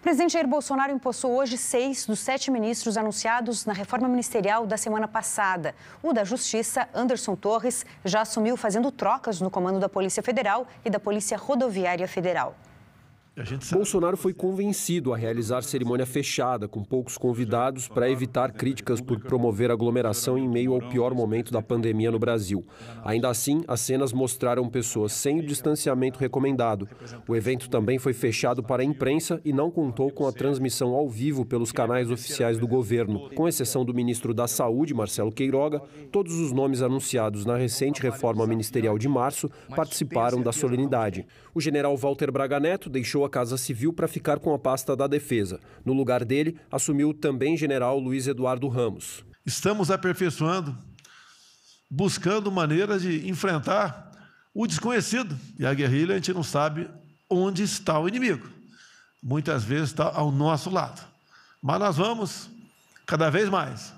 O presidente Jair Bolsonaro empossou hoje seis dos sete ministros anunciados na reforma ministerial da semana passada. O da Justiça, Anderson Torres, já assumiu fazendo trocas no comando da Polícia Federal e da Polícia Rodoviária Federal. Bolsonaro foi convencido a realizar cerimônia fechada, com poucos convidados, para evitar críticas por promover aglomeração em meio ao pior momento da pandemia no Brasil. Ainda assim, as cenas mostraram pessoas sem o distanciamento recomendado. O evento também foi fechado para a imprensa e não contou com a transmissão ao vivo pelos canais oficiais do governo. Com exceção do ministro da Saúde, Marcelo Queiroga, todos os nomes anunciados na recente reforma ministerial de março participaram da solenidade. O general Walter Braga Neto deixou a Casa Civil para ficar com a pasta da Defesa. No lugar dele, assumiu também general Luiz Eduardo Ramos. Estamos aperfeiçoando, buscando maneiras de enfrentar o desconhecido. E a guerrilha, a gente não sabe onde está o inimigo. Muitas vezes está ao nosso lado. Mas nós vamos, cada vez mais,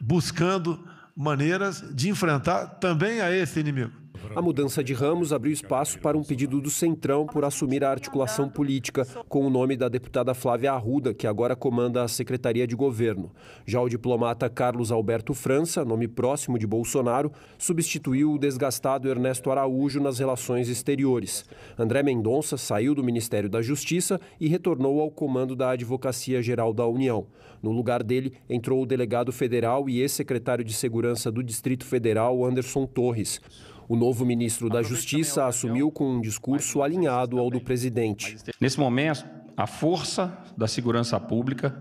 buscando maneiras de enfrentar também a esse inimigo. A mudança de ramos abriu espaço para um pedido do Centrão por assumir a articulação política, com o nome da deputada Flávia Arruda, que agora comanda a Secretaria de Governo. Já o diplomata Carlos Alberto França, nome próximo de Bolsonaro, substituiu o desgastado Ernesto Araújo nas relações exteriores. André Mendonça saiu do Ministério da Justiça e retornou ao comando da Advocacia Geral da União. No lugar dele, entrou o delegado federal e ex-secretário de Segurança do Distrito Federal, Anderson Torres. O novo ministro da Justiça assumiu com um discurso alinhado ao do presidente. Nesse momento, a força da segurança pública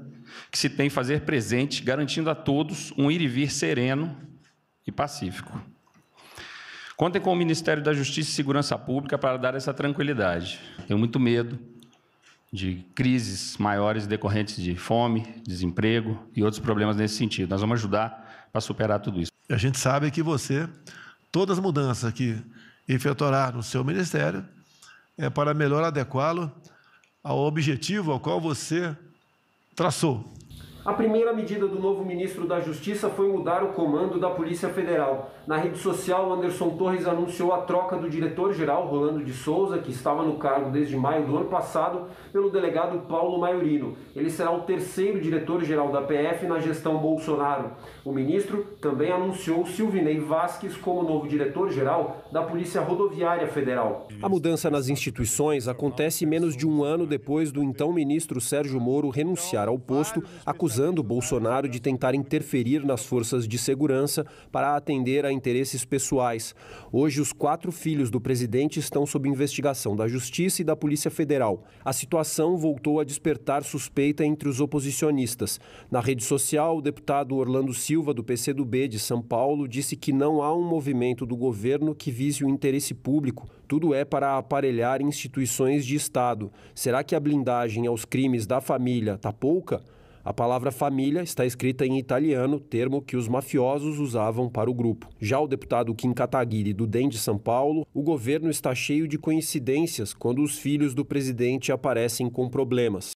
que se tem fazer presente, garantindo a todos um ir e vir sereno e pacífico. Contem com o Ministério da Justiça e Segurança Pública para dar essa tranquilidade. Tenho muito medo de crises maiores decorrentes de fome, desemprego e outros problemas nesse sentido. Nós vamos ajudar para superar tudo isso. A gente sabe que você Todas as mudanças que efetuará no seu ministério é para melhor adequá-lo ao objetivo ao qual você traçou. A primeira medida do novo ministro da Justiça foi mudar o comando da Polícia Federal. Na rede social, Anderson Torres anunciou a troca do diretor-geral Rolando de Souza, que estava no cargo desde maio do ano passado, pelo delegado Paulo Maiorino. Ele será o terceiro diretor-geral da PF na gestão Bolsonaro. O ministro também anunciou Silvinei Vasques como novo diretor-geral da Polícia Rodoviária Federal. A mudança nas instituições acontece menos de um ano depois do então ministro Sérgio Moro renunciar ao posto, acusado acusando Bolsonaro de tentar interferir nas forças de segurança para atender a interesses pessoais. Hoje, os quatro filhos do presidente estão sob investigação da Justiça e da Polícia Federal. A situação voltou a despertar suspeita entre os oposicionistas. Na rede social, o deputado Orlando Silva, do PCdoB de São Paulo, disse que não há um movimento do governo que vise o interesse público. Tudo é para aparelhar instituições de Estado. Será que a blindagem aos crimes da família tá pouca? A palavra família está escrita em italiano, termo que os mafiosos usavam para o grupo. Já o deputado Kim Kataguiri, do DEM de São Paulo, o governo está cheio de coincidências quando os filhos do presidente aparecem com problemas.